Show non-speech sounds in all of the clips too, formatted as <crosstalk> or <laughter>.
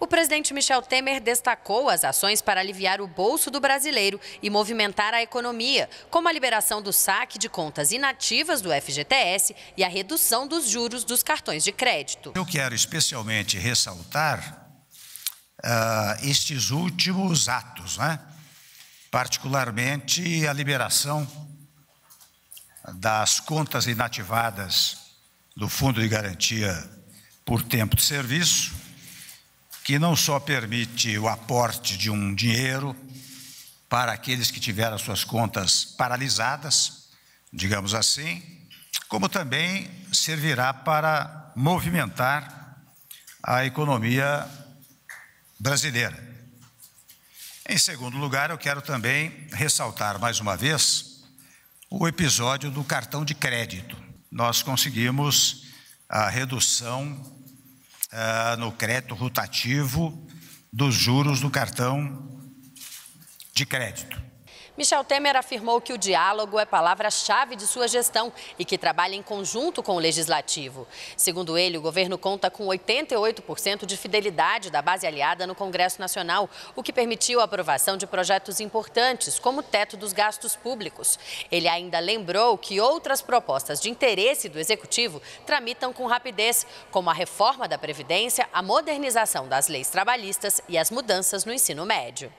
O presidente Michel Temer destacou as ações para aliviar o bolso do brasileiro e movimentar a economia, como a liberação do saque de contas inativas do FGTS e a redução dos juros dos cartões de crédito. Eu quero especialmente ressaltar uh, estes últimos atos, né? particularmente a liberação das contas inativadas do Fundo de Garantia por Tempo de Serviço que não só permite o aporte de um dinheiro para aqueles que tiveram suas contas paralisadas, digamos assim, como também servirá para movimentar a economia brasileira. Em segundo lugar, eu quero também ressaltar mais uma vez o episódio do cartão de crédito. Nós conseguimos a redução uh, no crédito rotativo dos juros do cartão de crédito. Michel Temer afirmou que o diálogo é palavra-chave de sua gestão e que trabalha em conjunto com o legislativo. Segundo ele, o governo conta com 88% de fidelidade da base aliada no Congresso Nacional, o que permitiu a aprovação de projetos importantes, como o teto dos gastos públicos. Ele ainda lembrou que outras propostas de interesse do executivo tramitam com rapidez, como a reforma da Previdência, a modernização das leis trabalhistas e as mudanças no ensino médio.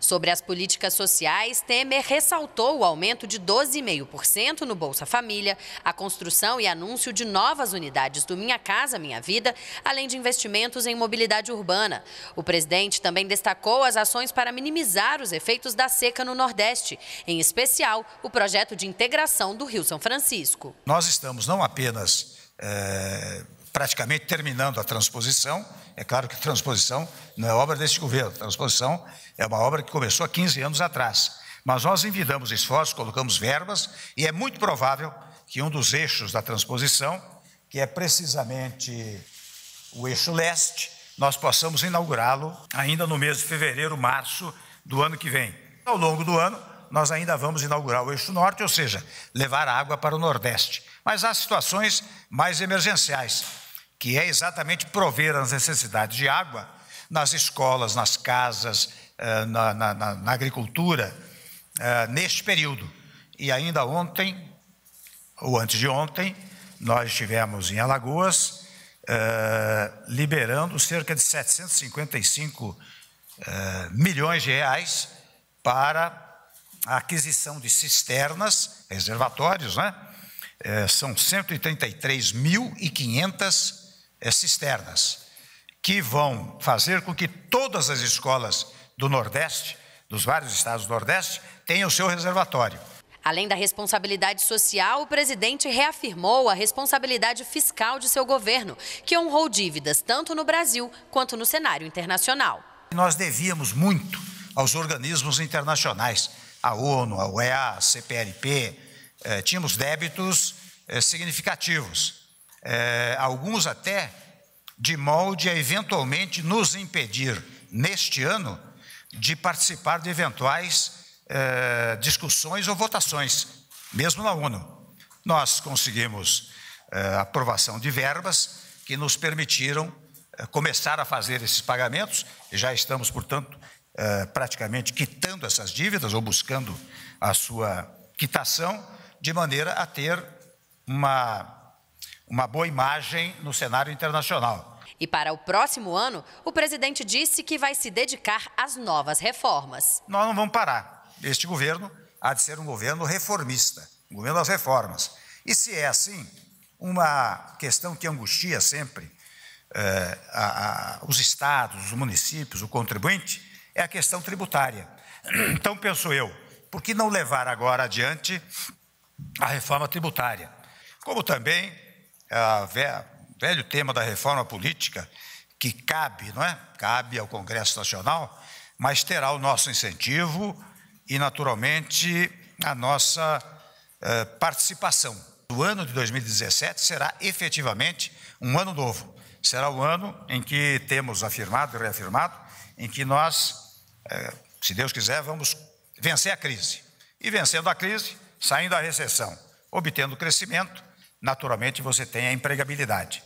Sobre as políticas sociais, Temer ressaltou o aumento de 12,5% no Bolsa Família, a construção e anúncio de novas unidades do Minha Casa Minha Vida, além de investimentos em mobilidade urbana. O presidente também destacou as ações para minimizar os efeitos da seca no Nordeste, em especial o projeto de integração do Rio São Francisco. Nós estamos não apenas. É praticamente terminando a transposição. É claro que transposição não é obra desse governo, transposição é uma obra que começou há 15 anos atrás. Mas nós envidamos esforços, colocamos verbas, e é muito provável que um dos eixos da transposição, que é precisamente o eixo leste, nós possamos inaugurá-lo ainda no mês de fevereiro, março do ano que vem. Ao longo do ano, nós ainda vamos inaugurar o eixo norte, ou seja, levar água para o nordeste. Mas há situações mais emergenciais, que é exatamente prover as necessidades de água nas escolas, nas casas, eh, na, na, na agricultura, eh, neste período. E ainda ontem, ou antes de ontem, nós estivemos em Alagoas, eh, liberando cerca de 755 milhões de reais para a aquisição de cisternas, reservatórios, né? são 133.500 é cisternas, que vão fazer com que todas as escolas do Nordeste, dos vários estados do Nordeste, tenham seu reservatório. Além da responsabilidade social, o presidente reafirmou a responsabilidade fiscal de seu governo, que honrou dívidas tanto no Brasil quanto no cenário internacional. Nós devíamos muito aos organismos internacionais, a ONU, a UEA, a CPLP, eh, tínhamos débitos eh, significativos é, alguns até de molde a eventualmente nos impedir, neste ano, de participar de eventuais é, discussões ou votações, mesmo na ONU. Nós conseguimos é, aprovação de verbas que nos permitiram começar a fazer esses pagamentos, e já estamos, portanto, praticamente quitando essas dívidas ou buscando a sua quitação, de maneira a ter uma uma boa imagem no cenário internacional. E para o próximo ano, o presidente disse que vai se dedicar às novas reformas. Nós não vamos parar. Este governo há de ser um governo reformista, um governo das reformas. E se é assim, uma questão que angustia sempre eh, a, a, os estados, os municípios, o contribuinte, é a questão tributária. <clears throat> Então, penso eu, por que não levar agora adiante a reforma tributária? Como também é velho tema da reforma política, que cabe, não é? Cabe ao Congresso Nacional, mas terá o nosso incentivo e, naturalmente, a nossa eh, participação. O ano de 2017 será efetivamente um ano novo. Será o ano em que temos afirmado e reafirmado, em que nós, eh, se Deus quiser, vamos vencer a crise. E vencendo a crise, saindo da recessão, obtendo crescimento, naturalmente você tem a empregabilidade.